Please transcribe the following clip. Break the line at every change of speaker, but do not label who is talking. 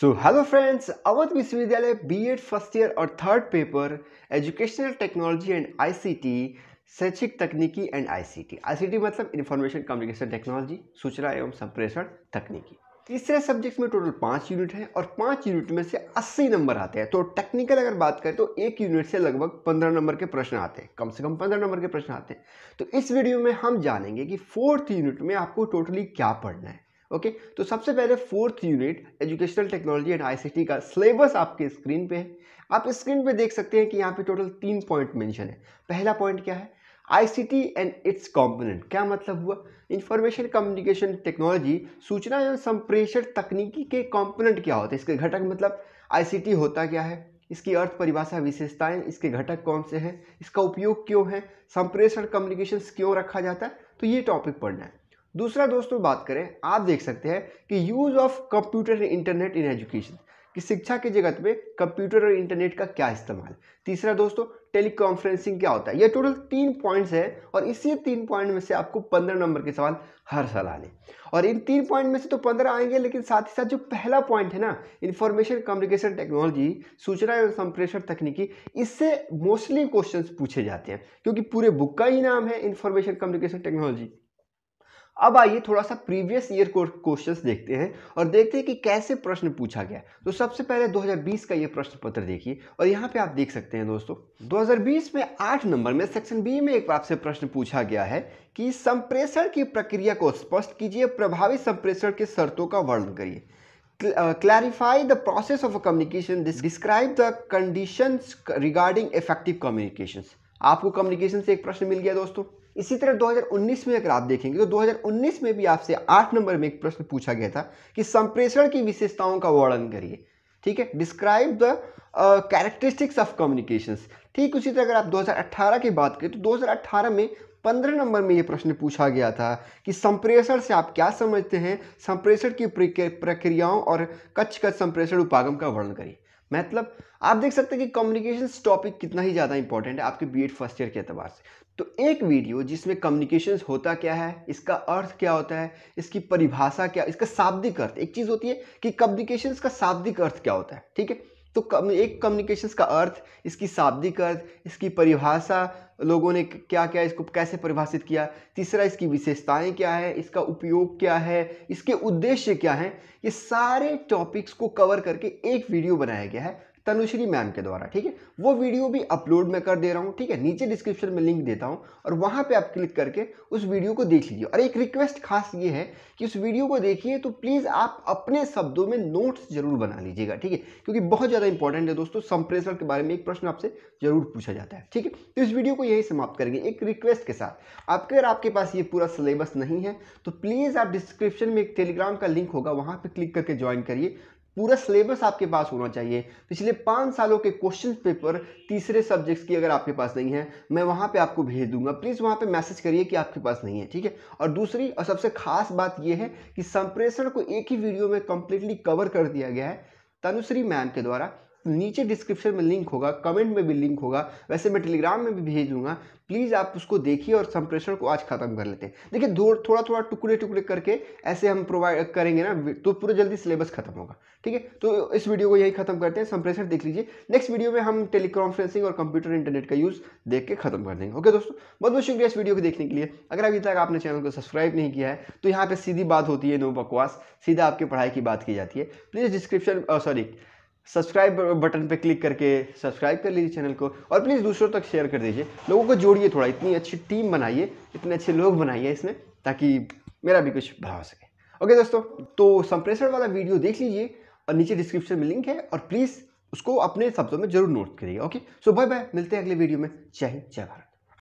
so hello friends Awadh विश्वविद्यालय BEd first year और third paper educational technology and ICT शैक्षिक तकनीकी एंड आईसीटी आईसीटी मतलब इंफॉर्मेशन कम्युनिकेशन टेक्नोलॉजी सूचना एवं संप्रेषण तकनीकी तीसरे सब्जेक्ट में टोटल पाँच यूनिट हैं और पाँच यूनिट में से अस्सी नंबर आते हैं तो टेक्निकल अगर बात करें तो एक यूनिट से लगभग पंद्रह नंबर के प्रश्न आते हैं कम से कम पंद्रह नंबर के प्रश्न आते हैं तो इस वीडियो में हम जानेंगे कि फोर्थ यूनिट में आपको टोटली क्या पढ़ना है ओके तो सबसे पहले fourth unit educational technology and ICT का सिलेबस आपके स्क्रीन पे है आप स्क्रीन पे देख सकते हैं कि यहाँ पे टोटल तीन पॉइंट मेंशन है पहला पॉइंट क्या है आईसीटी एंड इट्स कॉम्पोनेंट क्या मतलब हुआ इंफॉर्मेशन कम्युनिकेशन टेक्नोलॉजी सूचना एवं संप्रेषण तकनीकी के कॉम्पोनेंट क्या होते हैं इसके घटक मतलब आई होता क्या है इसकी अर्थ परिभाषा विशेषताएं इसके घटक कौन से हैं इसका उपयोग क्यों है संप्रेषण कम्युनिकेशन क्यों रखा जाता है तो ये टॉपिक पढ़ना है दूसरा दोस्तों बात करें आप देख सकते हैं कि use of computer internet in education कि शिक्षा के जगत में कंप्यूटर और इंटरनेट का क्या इस्तेमाल तीसरा दोस्तों टेलीकॉन्फ्रेंसिंग क्या होता है ये टोटल तीन पॉइंट्स हैं और इसी तीन पॉइंट में से आपको पंद्रह नंबर के सवाल हर साल आने और इन तीन पॉइंट में से तो पंद्रह आएंगे लेकिन साथ ही साथ जो पहला पॉइंट है ना इन्फॉर्मेशन कम्युनिकेशन टेक्नोलॉजी सूचना एवं संप्रेषण तकनीकी इससे मोस्टली क्वेश्चन पूछे जाते हैं क्योंकि पूरे बुक का ही नाम है इन्फॉर्मेशन कम्युनिकेशन टेक्नोलॉजी अब आइए थोड़ा सा प्रीवियस ईयर क्वेश्चंस देखते हैं और देखते हैं कि कैसे प्रश्न पूछा गया तो सबसे पहले 2020 का ये प्रश्न पत्र देखिए और यहाँ पे आप देख सकते हैं दोस्तों 2020 में आठ नंबर में सेक्शन बी में एक आपसे प्रश्न पूछा गया है कि संप्रेषण की प्रक्रिया को स्पष्ट कीजिए प्रभावी संप्रेषण के शर्तों का वर्णन करिए clarify the process of communication describe the condition regarding effective communication आपको कम्युनिकेशन से एक प्रश्न मिल गया दोस्तों इसी तरह 2019 में अगर आप देखेंगे तो 2019 में भी आपसे आठ नंबर में एक प्रश्न पूछा गया था कि संप्रेषण की विशेषताओं का वर्णन करिए ठीक है describe the characteristics of communication ठीक उसी तरह अगर आप 2018 की बात करें तो 2018 में पंद्रह नंबर में ये प्रश्न पूछा गया था कि संप्रेषण से आप क्या समझते हैं संप्रेषण की प्रक्रियाओं और कच्छ कच्छ संप्रेषण उपागम का वर्णन करिए मतलब आप देख सकते हैं कि कम्युनिकेशन टॉपिक कितना ही ज़्यादा इंपॉर्टेंट है आपके बी फर्स्ट ईयर के अतबार से तो एक वीडियो जिसमें कम्युनिकेशन होता क्या है इसका अर्थ क्या होता है इसकी परिभाषा क्या इसका शाब्दिक अर्थ एक चीज़ होती है कि कम्युनिकेशन का शाब्दिक अर्थ क्या होता है ठीक है तो कम, एक कम्युनिकेशन का अर्थ इसकी शाब्दिक अर्थ इसकी परिभाषा लोगों ने क्या क्या इसको कैसे परिभाषित किया तीसरा इसकी विशेषताएं क्या है इसका उपयोग क्या है इसके उद्देश्य क्या हैं ये सारे टॉपिक्स को कवर करके एक वीडियो बनाया गया है तनुश्री मैम के द्वारा ठीक है वो वीडियो भी अपलोड मैं कर दे रहा हूँ ठीक है नीचे डिस्क्रिप्शन में लिंक देता हूँ और वहाँ पे आप क्लिक करके उस वीडियो को देख लीजिए और एक रिक्वेस्ट खास ये है कि उस वीडियो को देखिए तो प्लीज़ आप अपने शब्दों में नोट्स जरूर बना लीजिएगा ठीक है क्योंकि बहुत ज़्यादा इंपॉर्टेंट है दोस्तों संप्रेषण के बारे में एक प्रश्न आपसे जरूर पूछा जाता है ठीक है तो इस वीडियो को यही समाप्त करेंगे एक रिक्वेस्ट के साथ आपके अगर आपके पास ये पूरा सिलेबस नहीं है तो प्लीज़ आप डिस्क्रिप्शन में एक टेलीग्राम का लिंक होगा वहाँ पर क्लिक करके ज्वाइन करिए पूरा सिलेबस आपके पास होना चाहिए पिछले पाँच सालों के क्वेश्चन पेपर तीसरे सब्जेक्ट्स की अगर आपके पास नहीं है मैं वहाँ पे आपको भेज दूंगा प्लीज़ वहाँ पे मैसेज करिए कि आपके पास नहीं है ठीक है और दूसरी और सबसे खास बात यह है कि संप्रेषण को एक ही वीडियो में कंप्लीटली कवर कर दिया गया है तनुश्री मैम के द्वारा नीचे डिस्क्रिप्शन में लिंक होगा कमेंट में भी लिंक होगा वैसे मैं टेलीग्राम में भी भेज दूंगा प्लीज़ आप उसको देखिए और संप्रेषण को आज ख़त्म कर लेते हैं देखिए दो थोड़ा थोड़ा टुकड़े टुकड़े करके ऐसे हम प्रोवाइड करेंगे ना तो पूरा जल्दी सिलेबस खत्म होगा ठीक है तो इस वीडियो को यही खत्म करते हैं संप्रेषण देख लीजिए नेक्स्ट वीडियो में हम टेलीकॉन्फ्रेंसिंग और कंप्यूटर इंटरनेट का यूज़ देख के खत्म कर देंगे ओके दोस्तों बहुत बहुत शुक्रिया इस वीडियो को देखने के लिए अगर अभी तक आपने चैनल को सब्सक्राइब नहीं किया है तो यहाँ पर सीधी बात होती है नो बकवास सीधा आपकी पढ़ाई की बात की जाती है please description sorry subscribe button पर क्लिक करके सब्सक्राइब कर लीजिए चैनल को और प्लीज़ दूसरों तक शेयर कर दीजिए लोगों को जोड़िए थोड़ा इतनी अच्छी टीम बनाइए इतने अच्छे लोग बनाइए इसमें ताकि मेरा भी कुछ बढ़ा हो सके ओके दोस्तों तो संप्रेषण वाला वीडियो देख लीजिए और नीचे डिस्क्रिप्शन में लिंक है और प्लीज़ उसको अपने शब्दों में जरूर नोट करिए ओके सो बाय बाय मिलते हैं अगले वीडियो में जय हिंद जय भारत